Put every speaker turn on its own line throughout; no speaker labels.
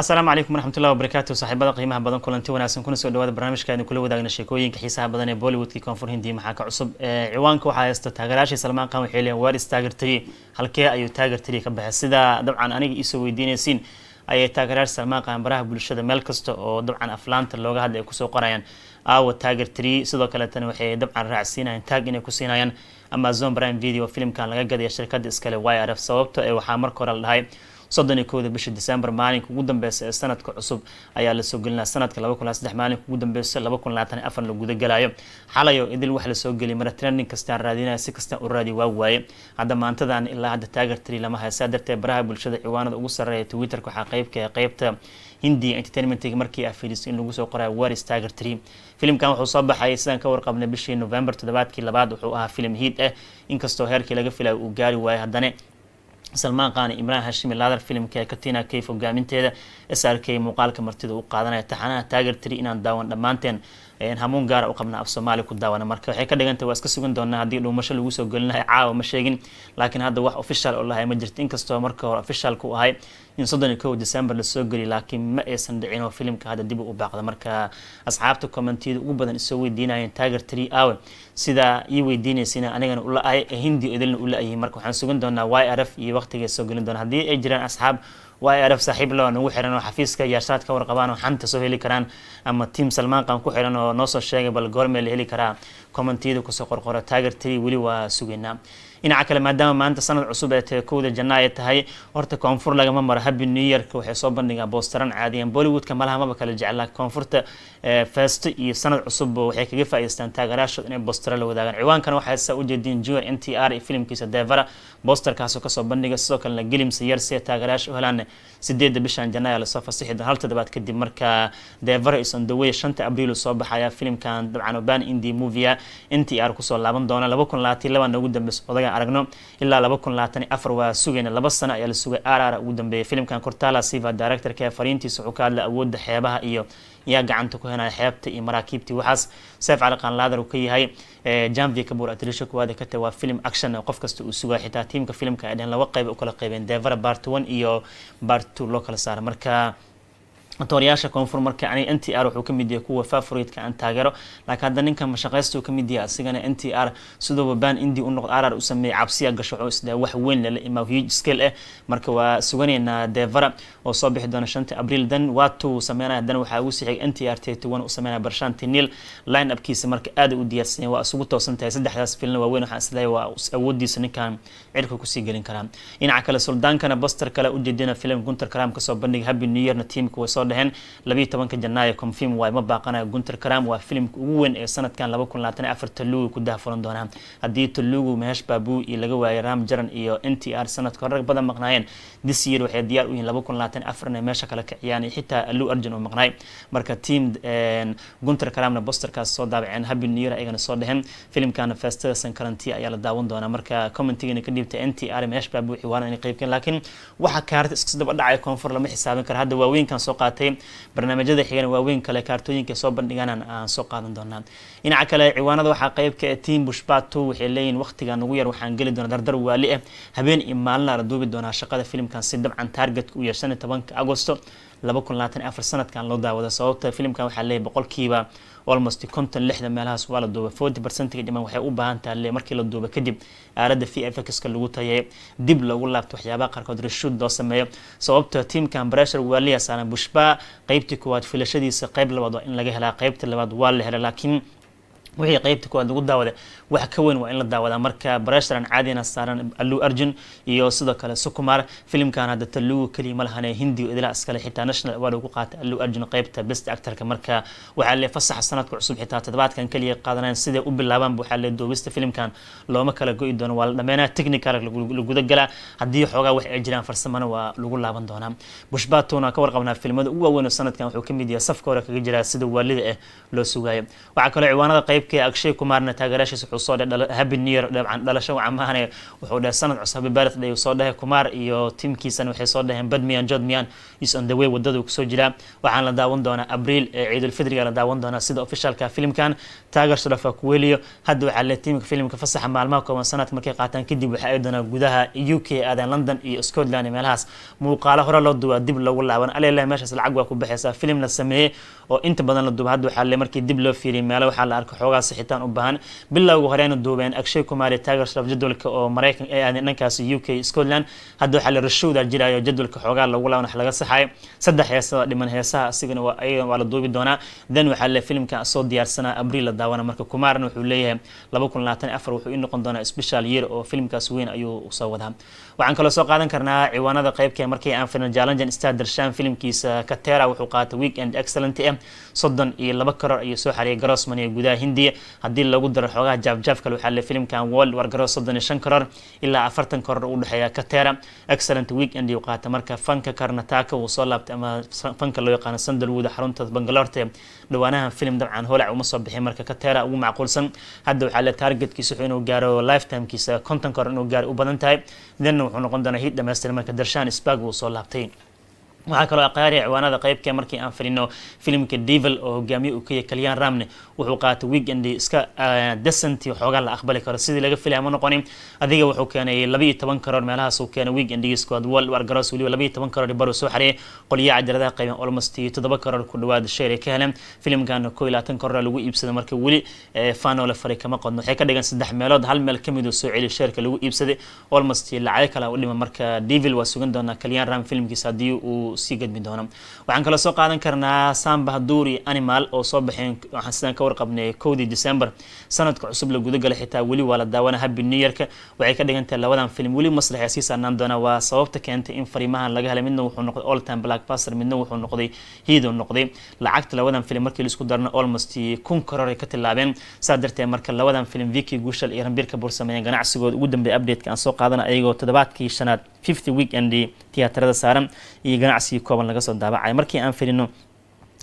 asalaamu calaykum waraxmatullahi wabarakaatu saaxiibada qiimaha badan kulanti wanaagsan kuna soo dhawaada barnaamijka aynu kula wadaagna sheekooyinka xiisaha badan ee bollywoodkii koonfur hindiya maxaa ka cusub eh, ciwaanka waxaa haysta taageerayaashii salmaan qaan waxay leeyihin waar is taageertariye halkee ayuu taageertariye ka baxay sidaa dabcan aniga isoo weydiinaysiin ayay taageerayaasha salmaan qaan baraha bulshada meel kasta oo dabcan aflaanta looga hadla ay kusoo qorayaan aawa taageertariye sidoo kaletana waxay dabcan raacsiinayaan taag inay ku siinayaan amazon prime video filmkan laga gadaya shirkada iskale y rf sababto ee ah waxaa marka hore la dhahay soddon iyo kowda bisha december maalinka ugu dambeysa ee sanadka cusub ayaa lasoo gelinaa sanadka laba kun laa saddex maalinka ugu dambeysa laba kun labaatan afar la gudagalayo xalayo idil wax lasoo geliy mara trending kastaan raadinaya si kastaan u raadi waa waaye hadda maantadan ilaa hadda taager tri lama haysaa dartee baraha bulshada ciwaanada ugu sarreeya twitterka waxaa qaybka ee ah qaybta hindia entertainmentg markii ah in lagu soo qoray waris taager tree filimkan wuxuu soo baxayay sidaan ka warqabnay bishii november toddobaadkii labaad wuxuu ahaa filim hiid ah eh. inkastoo heerkii laga filayo uu gaari waayo haddana salmaan qaani imraan hashimi laadar filimka katina kayf hogaaminteeda k muuqaalka martida u qaadanaya taxanaha tiri inaan daawan dhammaanteen hamuun gaara u qabna af soomaaliya ku daawana marka waxay ka dhigantay waa iska sugan doonaa haddii dhuumasho lagu soo gelinayo caawa ma sheegin laakiin hadda wax official oo lahay ma jirto inkastoo marka hore officialku ahay in soddon iyo kow december lasoo geliy laakiin ma aysan dhicin oo filimka hadda dib u baaqda marka asxaabta commentiyada ugu badan isoo weydiinayeen tiger tree hour sidaa ii weydiinaysina anigana ula ahay hindi idilna ula ayay marka waxaan sugan doonaa y r f iyo waqtigaay soo gelin doona haddii ay jiraan asxaab waa ay saaxiib la nagu xiran oo xafiiska iyaashaad ka warqabaan oo xanta soo heli karaan ama tiam salmaanqan ku xiran oo noosoo sheegay bal goormee la heli karaa commentiyada kusoo qorqora taageertay weli waa sugaynaa dhinaca kale maadaama maanta sanad cusub ee tahay kowda janna ay tahay horta koonfur lagama maro habi new yearka waxay soo bandhigaa boostaran caadiyan bollywoodka malahamaba kala jeclaa koonfurta feesto iyo sanad cusubba waxay kaga faa'idaystaan taageerayaashood inay boostara la wadaagaan ciwaankana waxaa saa u n t r iyo filimkiisa deevara boosterkaasoo kasoo bandhiga sidoo kalena gelimsa yar si taageerayaasha u helaan sideedda bishan janaayo lasoo fasixi hal toddobaad kadib marka deevara is on the way shanta abriil soo baxaya filimkan dabcan oban indie movia n t r kusoo laaban doona laba kun labaatan labana ugu dambeysa odaga markaan aragno ilaa laba kun labaatan iyo afar waa sugayna laba sano ayaa la sugay arara ugu dambeeyay filimkan cortala siva directorka fariintiisa wuxuu ka hadlay awoodda xeebaha iyo yaa gacanta ku henaya xeebta iyo maraakiibtii waxaas seef cali laadar uu ka yahay eh, janvi kabur atrisha kuwaada ka tahay waa filim action qof kasta uu sugaa xitaa tiimka filimka ay dhehen laba qayb u kala qaybeen devara bart one iyo bart two loo kala saara marka tooriyaasha koonfur marka n t r wuxuu kamid yahay kuwa favoritka aan taageero laakiin hadda ninka mashaqeystu kamid yahay asigana n t r sidooba baan indi u noqdo rr u sameeyey cabsiya gashaco isda wax weyn lala imaa huge scale ah marka waa suganeynaa deevara oo soo bixi doona shanta abriil dan waatuu sameynaya haddana waxaa ugu sixiga n t r tetuwan u sameynaya barshaanti nil line upkiisa marka aada u diyaarsanaya waa isugu toosan tahay saddexdaas filna waaweyn waxaan isleeyahay waa awoodiisa ninkan cirka kusii gelin karaa dhinaca kale suldaankana boster kale ujeedina filim gunter karam kasoo bandhiga happy new yearna tiimka way soo dhexeen labayo tobanka janaayo confirm waay ma baaqanayo gunter cram waa filimka ugu weyn ee sanadkan laba kun labaatan afar talugu ku dahfulan doonaa haddii talugu mehesh baabu iyo laga waayay ram jaran iyo n t r sanadka rag badan maqnaayeen this year waxay diyaar u yihiin laba kun labaatan afar inay meesha kale kiciyaan iyo xitaa alu arjun oo maqnaay marka team gunter cramna bosterkaas soo daabaceen happy new ayagana soo dheheen filimkana festada sankarantiya ayaa la daawan doonaa marka commentigana ka dhiibta n t r mehesh baabu ciwaanan inay qaybkeen laakiin waxa kaarta iskasdaba dhacay koonfur lama xisaabin kara hadda waaweynkan soo qaatay qaatay barnaamijyada xigan waaweyn kale kaartooyinka soo bandhigana aan soo qaadan doonaa dhinaca kale ciwaanada waxaa qeybka ee ah tiam bushbato waxay leeyihin waqtigan ugu yar waxaan geli doonaa dardar waali ah habeen iyo maalina la duubi doonaa shaqada filimkan si dabcan taargetka u yeeshan tobanka agosto sanadkan loo daawada sababta filimkan waxaa leeyahay boqolkiiba almost konton lixda meelahaas waa la duuba forty percentga dhiman waxay u baahan tahay le markii la duuba kadib aalada v f x ka lagu tayay dib loogu laabto waxyaabaha qaarkood reshuud loo sameeyo sababta tiamkan breshar waa la yasaaran bushba qeybtii koowaad filashadiisa qeyb labaad waa in laga helaa qeybta labaad waa la helaa laakiin wixii qaybta koowaad lagu daawada wax ka weyn waa in la daawadaa marka bresharan caadina saaran allu arjun iyo sidoo kale sukumar filimkan hadda tallugu keliya ma hindi idilaa iskale xitaa national award ugu qaatay allu arjun qaybta best actorka marka waxaa le fasaxa sanadka cusub xitaa toddobaadkan keliya qaadaneen siday u bilaabaanba waxaa le duubista filimkan looma kala go'i doono waa la dhammeynaa technical laguda galaa haddii xoogaa wax ay jiraan farsamana waa lagu laaban doonaa bushbatuna ka warqabnaa filimada ugu waaweyn sanadkan wuxuu ka mid yahay safka hore kaga jiraa sida waalida eh loo sugaayo waxaa kaloo ciwaanada qayb xildhibaanka akshay kumaarna taageeraashiisa wuxuu soo dheh happy new year dabcan dhalasho wacamahane wuxuu dheh sanad cusub happy birthday soo dhehe kumaar iyo tiimkiisana waxay soo dheheen badmian jodmian is on the way wadada kusoo jiraa waxaan la daawan doonaa abriil ee ciidulfidriga la daawan doonaa sida ofishaalka filimkan taageer sudhafa kuweliyo hadda waxaa le tiimka filimka fasaxa maalmaha kooban sanadka markay qaataan kadib waxa ay gudaha u k aadaan london iyo scotland iyo meelahaas muuqaalo hore loo duwaa dib lagu laaban alila meeshaas lacag waa ku baxaysaa filim la sameeyey oo inta badan la duba hadda waxaa le markii dib loo fiiriyay meelo waxaa la arka xoogaa sixitaan u baahan bilowga horeana duubeen akshay kumaari taageershaf jadwalka oo maraykan ee aadin dhankaasi u k scotland hadda waxaa la rashuuda jiraayo jadwalka xoogaa lagu laaban wax laga saxay saddex heesada dhiman heesaha asigana ayadana waa la duubi doonaa then waxaa le filimka soo diyaarsanaa abriil la daawana marka kumaarna wuxuu leeyahay laba kun labaatan afar wuxuu i noqon doonaa special year oo filimkaas weyn ayuu soo wadaa waxaan kaloo soo qaadan karnaa ciwaanada qeybkee markii aan firna jalanjan star filimkiisa katera wuxuu qaatay weekend excellent soddon iyo laba karoor ayuu soo xariyay garoosman ee gudaha hindiya haddii lagu daro xoogaha jaabjaab kale waxaa le filimkan world war garoos soddon iyo shan karoor ilaa afartan karoor u dhexeeya ka teera excellent weekend uu qaata marka fanka karnataka uu soo laabtay ama fanka loo yaqaano sandalwood xarunta bangaloorte dhawaanaha filim dabcan holac uma soo bixin marka ka ugu macquulsan hadda waxaa le taargetkiisa wuxuu inuu gaaro lifetimekiisa konton karoor inuu gaaro u badan tahay denna wuxuu noqon doonaa hid dhammaystiran marka darshan sbag uu soo laabtay waxaa kaloo aqaariya ciwaanada qeybka markii aan filino filimka devil oo hogaamiye uu kaya kalyan ramne wuxuu qaatay weekend iska ah, decenty xoogaa la aqbali karo sidii laga filaya ma noqonin adiga wuxuu keenay labiiyo toban karoor meelahaas keenay weekendigi squad world war garoos weliba labiiyo toban karoor baruu soo xareeyay qolyaha cajaladaha qayban almost iyo toddoba karoor ku dhawaad sheer ka heleen filimkan koo iyo labaatan lagu iibsaday marka weli eh, fano la faray kama qodno waxay ka dhigan saddex meelood hal meel kamid uu soo celiy sheerka lagu iibsaday almost lacago kale u dhima marka devil waa sugan doonaa kalyan ram filimkiisa haddii uu uu sii gudbi doono waxaan kaloo soo qaadan karnaa samba duuri animal oo soo baxeen waxaan sidaan ka warqabnay kowdii december sanadka cusub la gudagalay xitaa weli waa la daawana habi new york waxay ka dhigan tahay labadan film weli maslax ay sii saarnaan doonaa waa sababta keentay in fariimahan laga helay midna wuxuu noqday alltime blackbuster midna wuxuu noqday hiido noqday lacagta labadan film markii laisku darna almost kun koror ka tilaabeen saa darteed marka labadan film viki guushal iyo rambiirka buursameeyeen ganacsigooda ugu dambeeya updateka aan soo qaadana ayagoo toddobaadkii shanaad fifty weekend theatrada saaran iyo ganacsi ganacsigii kooban laga soo daabacay markii aan firino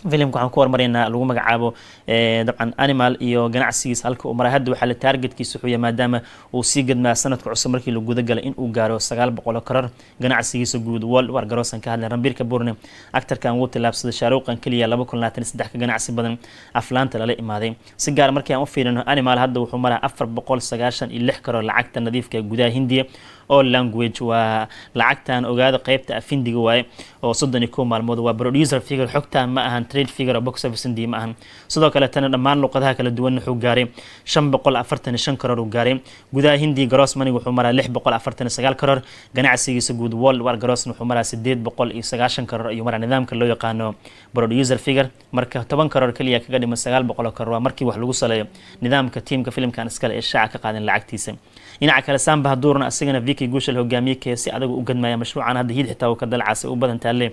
filimka waxaan ku hormaraynaa lagu magacaabo eh, dabcan animal iyo ganacsigiis halka uu maray hadda waxaa la taargetkiisa wuxuu maadaama uu sii gedmaa sanadka cusub markii la gudagalay in gaaro sagaal boqol oo karar ganacsigiisa guud world war garoosan ka hadlay rambiirka buurne actarkan wuu tillaabsaday shaaruuqan keliya laba kun labaatan saddex ka ganacsi badan aflaanta lala imaaday si gaar markii aan u fiirino animal hadda wuxuu maraa afar boqol sagaashan iyo lix karar lacagta nadiifka gudaha hindiya oo language waa lacagtan ogaada qeybta afindiga waaye oo soddon iyo kow maalmood waa producer figure xogtaan ma ahan trade figure box office indii ma ahan sidoo kaletana dhammaan luqadaha kala duwan wuxuu gaaray shan boqol afartan shan karoor uu gaaray gudaha hindiya gross money wuxuu maraa lix boqol afartan sagaal karoor ganacsigiisa guud world war gross wuxuu maraa sideed boqol iyo sagaashan karoor ayuu maraa nidaamka loo yaqaano producer figure marka toban karoor kaliya kaga dhima sagaal boqol karoor waa markii wax lagu saleeyo nidaamka tiimka filimkan iskale ee shaaca ka qaadan lacagtiisa dhinaca kale saambah duuran asigana viki guushal hogaamiye keesi adagu u gadmaya mashruucan hadda hid xitaa uu ka dalcaasay u badan taalle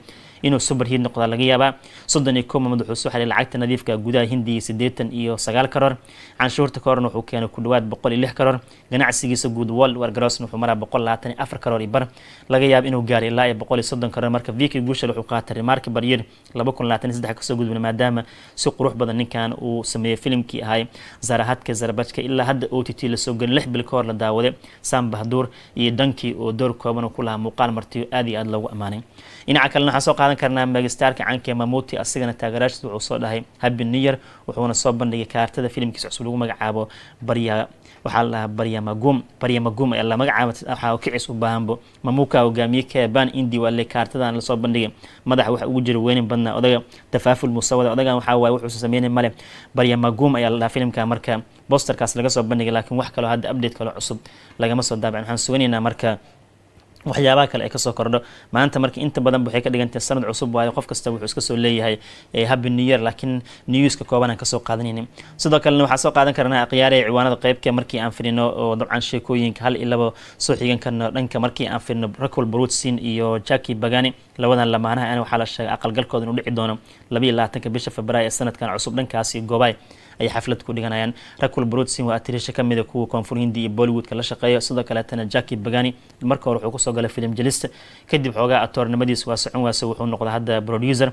inuu subarhiid noqda laga yaabaa soddon iyo kowa madaxuus waxaa lacagta nadiifka ah gudaha hindiya siddeetan iyo sagaal karor canshuurta kahorna wuxuu keenay ku dhawaad boqol iyo lix karor ganacsigiisa guud wald wargarosn wuxuu maraa boqol labaatan iyo afar karor iyo bar laga yaaba inuu gaaray ilaa iyo boqol iyo soddon karor marka viiki guushal wuxuu qaatay rimarki baryer laba kun labaatan iyo saddex kasoo gudbina maadaama si qurux badan ninkan uu sameeyey filimkii ahay zarahadka zarbajka ilaa hadda o t t lasoo gelin lix bil kahor la daawaday sam bahduur iyo dankii oo door kooban ku lahaa muuqaal martiyo aad iyo aada loogu ammaanay dhinaca kalena waxaan soo qaadan karnaa magistaarka cankee mamuuti asigana taageeraashiis wuxuu soo dhahay habi newyer wuxuuna soo bandhigay kaartada filimkiisa cusub lagu magacaabo barya waxaa la baryamagum baryamagum ee la magacaabo waxaa u baahanbo mamuuka hogaamiye keban indi waale kaartadan lasoo bandhigay madaxa waxa ugu jira weynin badnaa odaga tafaaful musawada odagan waxaa waaye wuxuusa sameynay male baryamagum ayaa la filimka marka bosterkaas laga soo bandhigay laakiin wax kaloo hadda update kaloo cusub lagama soo daabacin waxaan suganaynaa marka waxyaabaha kale ay kasoo kordho maanta marka inta badanba waxay ka dhigantahay sanad cusub waayo qof kasta wuxuu iskasoo leeyahay eh, habi new year laakiin newska kooban aan kasoo qaadanaynin sidoo kalena waxaa soo qaadan karnaa akhyaara ciwaanada qeybka markii aan firino oo dabcan sheekooyinka hal iyo laba soo xigan karno dhanka markii aan firino racol brutsin iyo jacki bagani labadan lamaanaha ana waxaa la sheegay aqalgalkooda inuu dhici doono labayo labaatanka bisha februaayo ee sanadkan cusub dhankaasi goobay ay xaflad ku dhiganayaan rakul brotsin waa atiriisha ka mida ah kuwa koonfur hindi iyo bollywoodka la shaqeeya sidoo kaleetana jacki bagani marka hore wuxuu kusoo galay film jelista kadib xoogaa atoornimadiis waa socon waase wuxuu noqday hadda producer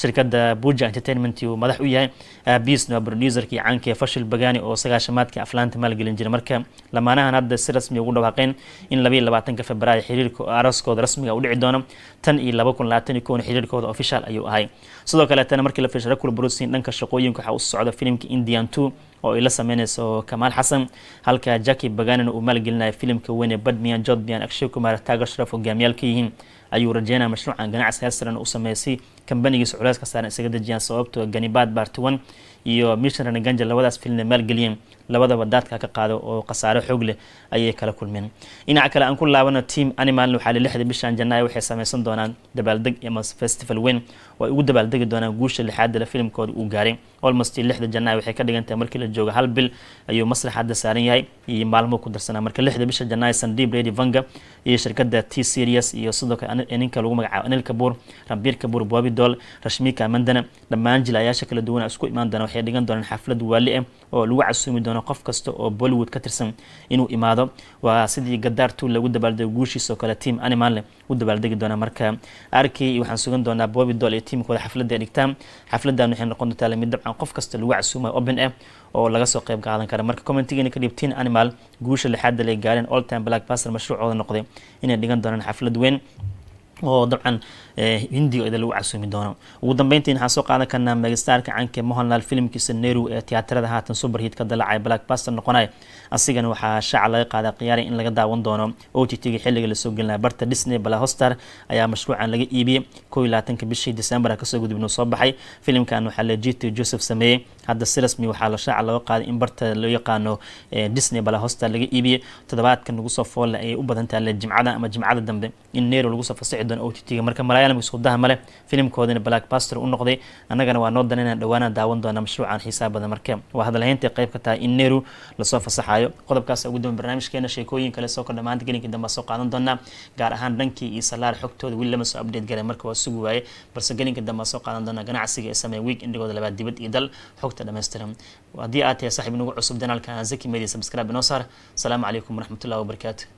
shirkadda buja entertainment uu madax u yahay aabisna waa producerkii caankee fashil bagani oo sagaashamaadka aflaanta maalgelin jiray marka lamaanahan hadda si rasmi ugu dhawaaqeen in labaiyo labaatanka februaayo xiriirka araskooda rasmiga u dhici doona tan iyo laba kun labaatan iyo kown xiriirkooda official ayuu ahay sidoo kaleetana markii la fiishay rakul brotsin dhanka shaqooyinka waxaa u socda filimka india diyantu oo ay la sameynayso kamaal xasan halka jacki baganin uu maalgelinaya filimka weyne badmiyan jodbiyan akshay kumaar taaga sharaf hogaamiyaal ka yihiin ayuu rajeynaya mashruucan ganacsi heersaran uu sameysay kambanigiisa culayska saaran isaga dejiyaan sababto ah ganibaad baartiwan iyo mission ranaganja labadaas filina maalgeliyeen labadaba daadka ka qaado oo khasaare xoog leh ayay kala kulmeen dhinaca kale aan ku laabano team animal waxaa lixda bishan janaayo waxay sameysan doonaan dabaaldeg ama festival weyn oo ay ugu dabaaldegi doonaan guusha lixaadala filimkooda uu gaaray olmost lixda janaayo waxay ka dhigan tahay markii la joogo hal bil ayuu masrax hadda saaran yahay iyo maalmo ku darsanaa marka lixda bisha janaayo sandib lady vanga iyo shirkadda t serius iyo sidoo kale ninka lagu magacaabo anil kabuur rambiir kabuur bobidol rashmika mandana dhammaan jilayaasha kala duwana isku imaan doona waxay dhigan doonaan xaflad waali ah oo lagu casuumi doono qof kasta oo bollywood ka tirsan inuu imaado waa sidii gadaar tuul lagu dabaaldego guushiisoo kale tiam animanle u dabaaldegi doona marka arkay waxaan sugan doonaa bobi doll iyo tiimkooda xafladda dhigtaan xafladdan waxay noqon doontaa lamid dabcan qof kasta lagu casuumayo open ah oo laga soo qayb qaadan kara marka commentigeena ka dhibtiin animal guusha lixaadda lay gaareen all time black baster mashruucooda noqday inay dhigan doonaan xaflad weyn oo dabcan hindiga ida lagu casuumi doono ugu dambeyntiin waxaan soo qaadan karnaa megastaarka canke mohanlal filimkiisa neru ee tiyaatarada haatan superhit ka dalacay blackbuster noqonaya asigana waxaa shaaca laga qaadaa khiyaaray in laga daawan doono o t t-ga xilliga lasoo gelinaya barta disney blahostar ayaa mashruucan laga iibiyey koo iyo labaatanka bishii december kasoo gudubnuu soo baxay filimkan waxaa la gt joseph sameeyey hadda si rasmi waxaa la shaaca looga qaaday in barta loo yaqaano eh, disney bala hoosta laga iibiyey toddobaadka nagu soo foolle ayay u badan tahay jimcada ama jimcada dambe in neero lagu soo fasixi doono o t t-ga marka malayalam isku daha male filimkoodina black pastor u noqday annagana waa noo danayna dhawaana daawan doona mashruucan xiisaa badan marka waa hadalhaynta qayb ka tahay in neero lasoo fasaxayo qodobkaas ugu dambe barnaamijkeena sheekooyin kale soo kor gelinkii dambe soo qaadan doonaa gaar ahaan dhankii iyo salaar xogtooda wili lama soo update garay marka waa sugi waaye balse gelinka dambe soo qaadan doonaa ganacsiga ee sameeya wiig indhigooda labaad dibad iyo dal وقت دمستهم وأدي آتي يا صاحب نقول عصب دنا الكنازك يمدي سبسكرايب نصر السلام عليكم ورحمة الله وبركاته